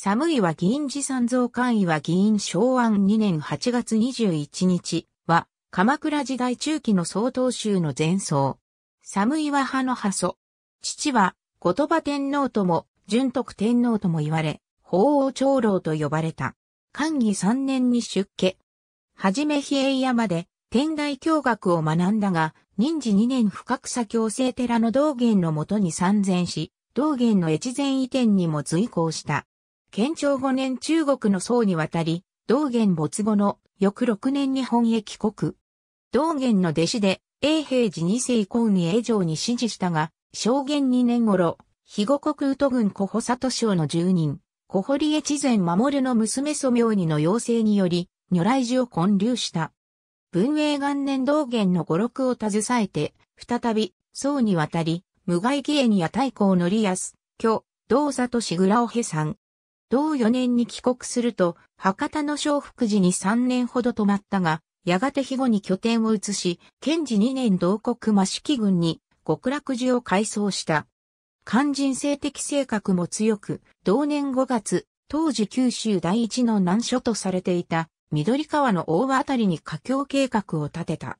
寒いは議員寺三増官位は議員昭安2年8月21日は、鎌倉時代中期の総統州の前奏。寒いは派の派祖。父は、言葉天皇とも、順徳天皇とも言われ、法王長老と呼ばれた。官義3年に出家。はじめ比叡山で、天台教学を学んだが、任時2年深草教制寺の道元のもとに参禅し、道元の越前移転にも随行した。建庁5年中国の宋に渡り、道元没後の翌6年日本へ帰国。道元の弟子で、永平寺二世公に永城に指示したが、正元2年頃、肥後国宇都郡小保里省の住人、小堀越前守の娘祖明にの要請により、如来寺を建立した。文永元年道元の語録を携えて、再び、宋に渡り、無害義恵や太閤の利安、居、道里志しぐらをへさん。同4年に帰国すると、博多の小福寺に3年ほど泊まったが、やがて肥後に拠点を移し、賢治2年同国益城軍に極楽寺を改装した。肝心性的性格も強く、同年5月、当時九州第一の難所とされていた、緑川の大和あたりに架橋計画を立てた。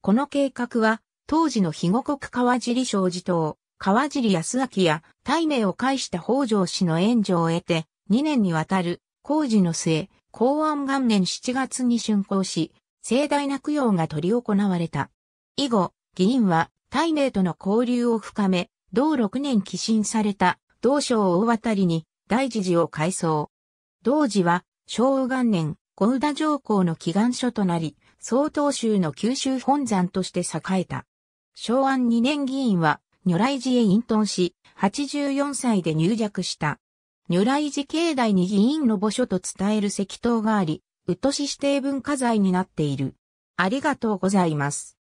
この計画は、当時の肥後国川尻小寺等、川尻康明や大名を介した北条氏の援助を得て、2年にわたる工事の末、公安元年7月に竣工し、盛大な供養が執り行われた。以後、議員は、大名との交流を深め、同6年寄進された、同省大渡りに、大寺寺を改装。同時は、昭和元年、ゴウ上皇の祈願書となり、曹洞宗の九州本山として栄えた。昭和2年議員は、如来寺へ隠遁し、84歳で入寂した。如来寺境内に議員の墓所と伝える石塔があり、宇都市指定文化財になっている。ありがとうございます。